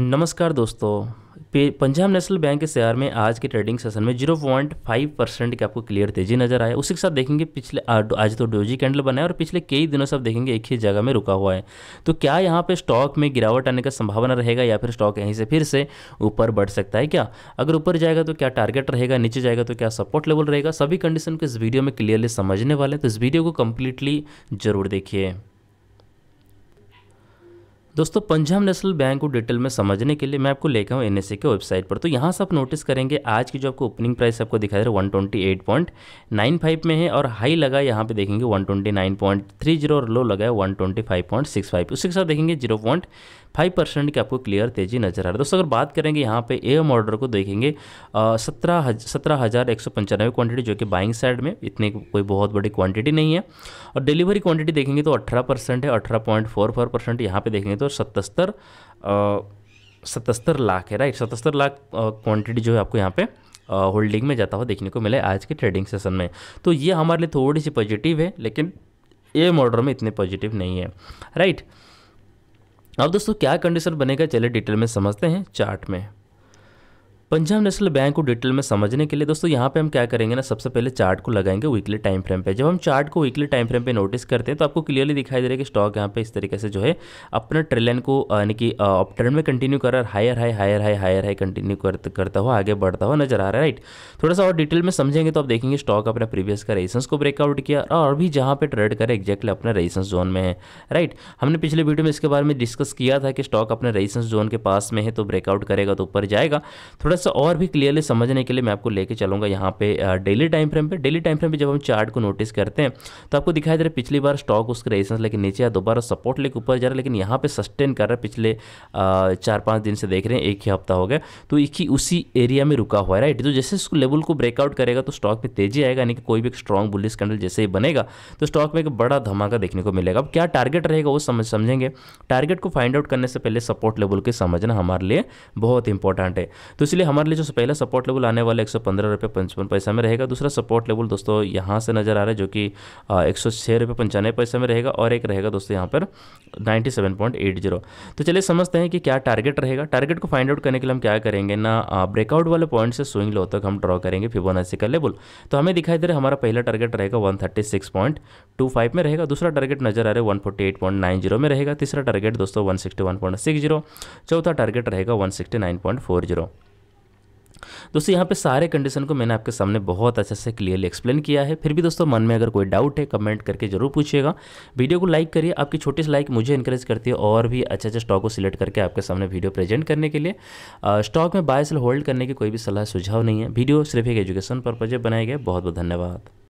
नमस्कार दोस्तों Punjab national bank के शेयर में आज के ट्रेडिंग सेशन में 0.5 परसेंट की आपको क्लियर तेजी नजर आए उसी के साथ देखेंगे पिछले आज तो डोजी कैंडल बना है और पिछले कई दिनों से आप देखेंगे एक ही जगह में रुका हुआ है तो क्या यहाँ पे स्टॉक में गिरावट आने का संभावना रहेगा या फिर स्टॉक यहीं से फिर से ऊपर बढ़ सकता है क्या अगर ऊपर जाएगा तो क्या टारगेट रहेगा नीचे जाएगा तो क्या सपोर्ट लेवल रहेगा सभी कंडीशन को इस वीडियो में क्लियरली समझने वाले हैं तो इस वीडियो को कम्प्लीटली जरूर देखिए दोस्तों पंजाब नेशनल बैंक को डिटेल में समझने के लिए मैं आपको लेकर हूँ एन e के वेबसाइट पर तो यहाँ से आप नोटिस करेंगे आज की जो आपको ओपनिंग प्राइस आपको दिखाई दे रहा है वन में है और हाई लगा यहाँ पे देखेंगे 129.30 और लो लगा है 125.65 उसी के साथ देखेंगे 0.5 परसेंट की आपको क्लियर तेजी नजर आ रहा है दोस्तों अगर बात करेंगे यहाँ पे एम ऑर्डर को देखेंगे सत्रह सत्रह हज़ार एक सौ पंचानवे क्वान्टिटी जो कि बाइंग साइड में इतनी कोई बहुत बड़ी क्वांटिटी नहीं है और डिलीवरी क्वांटिटी देखेंगे तो अठारह परसेंट है अठारह पॉइंट फोर फोर परसेंट यहाँ पे देखेंगे तो और सतहत्तर सतहत्तर लाख है राइट सतहत्तर लाख क्वांटिटी जो है आपको यहाँ पे होल्डिंग में जाता हुआ देखने को मिला आज के ट्रेडिंग सेशन में तो ये हमारे लिए थोड़ी सी पॉजिटिव है लेकिन एम मॉडल में इतने पॉजिटिव नहीं है राइट अब दोस्तों क्या कंडीशन बनेगा चलिए डिटेल में समझते हैं चार्ट में पंजाब नेशनल बैंक को डिटेल में समझने के लिए दोस्तों यहाँ पे हम क्या करेंगे ना सबसे पहले चार्ट को लगाएंगे वीकली टाइम फ्रेम पे जब हम चार्ट को वीकली टाइम फ्रेम पे नोटिस करते हैं तो आपको क्लियरली दिखाई दे रहा है कि स्टॉक यहाँ पे इस तरीके से जो है अपने ट्रेलन को यानी कि अप ट्रेंड में कंटिन्यू कर रहा है higher high higher high higher high continue करता हुआ आगे बढ़ता हुआ नजर आ रहा है राइट थोड़ा सा और डिटेल में समझेंगे तो आप देखेंगे स्टॉक अपने प्रीवियस का रेजिस्टेंस को ब्रेकआउट किया और भी जहाँ पर ट्रेड करें एक्जैक्टली अपने रेजिस्टेंस जोन में है राइट हमने पिछले वीडियो में इसके बारे में डिस्कस किया था कि स्टॉक अपने रेजिस्टेंस जोन के पास में है तो ब्रेकआउट करेगा तो ऊपर जाएगा थोड़ा सा और भी क्लियरली समझने के लिए मैं आपको लेके चलूँगा यहाँ पे डेली टाइम फ्रेम पे डेली टाइम फ्रेम पे जब हम चार्ट को नोटिस करते हैं तो आपको दिखाई दे रहा है पिछली बार स्टॉक उसके रेजिस्टेंस लेके नीचे या दोबारा सपोर्ट लेके ऊपर जा रहा है लेकिन यहाँ पे सस्टेन कर रहा है पिछले चार पाँच दिन से देख रहे हैं एक ही हफ्ता हो गया तो एक ही उसी एरिया में रुका हुआ है राइट तो जैसे उसको लेवल को ब्रेकआउट करेगा तो स्टॉक में तेजी आएगा यानी कि कोई भी एक स्ट्रॉन्ग बुलिस कैंडल जैसे ही बनेगा तो स्टॉक में एक बड़ा धमाका देखने को मिलेगा अब क्या टारगेट रहेगा वो समझ समझेंगे टारगेट को फाइंड आउट करने से पहले सपोर्ट लेवल के समझना हमारे लिए बहुत इंपॉर्टेंट है तो इसलिए हमारे लिए जो पहला सपोर्ट लेवल आने वाला एक सौ पंद्रह रुपये पंचपन पैसा में रहेगा दूसरा सपोर्ट लेवल दोस्तों यहाँ से नज़र आ रहा है जो कि एक सौ छः रुपये पंचानवे पैसे में रहेगा और एक रहेगा दोस्तों यहाँ पर ninety seven point eight zero तो चलिए समझते हैं कि क्या टारगेट रहेगा टारगेट को फाइंड आउट करने के लिए हम क्या करेंगे ना ब्रेकआउट वाले पॉइंट से स्विंग लो तक हम ड्रॉ करेंगे फिबोनाची का लेवल तो हमें दिखाई दे रहा है हमारा पहला टारगेट रहेगा one thirty six point two five में रहेगा दूसरा टारगेट नजर आ रहा है one forty eight point nine zero में रहेगा तीसरा टारगेट दोस्तों one sixty one point six zero चौथा टारगेट रहेगा one sixty nine point four zero दोस्तों यहाँ पे सारे कंडीशन को मैंने आपके सामने बहुत अच्छे से क्लियरली एक्सप्लेन किया है फिर भी दोस्तों मन में अगर कोई डाउट है कमेंट करके जरूर पूछिएगा वीडियो को लाइक करिए आपकी छोटी सी लाइक मुझे इंकरेज करती है और भी अच्छे अच्छे स्टॉक को सिलेक्ट करके आपके सामने वीडियो प्रेजेंट करने के लिए स्टॉक में बाय सेल होल्ड करने की कोई भी सलाह सुझाव नहीं है वीडियो सिर्फ एक एजुकेशन पर्पज बनाए गए बहुत बहुत धन्यवाद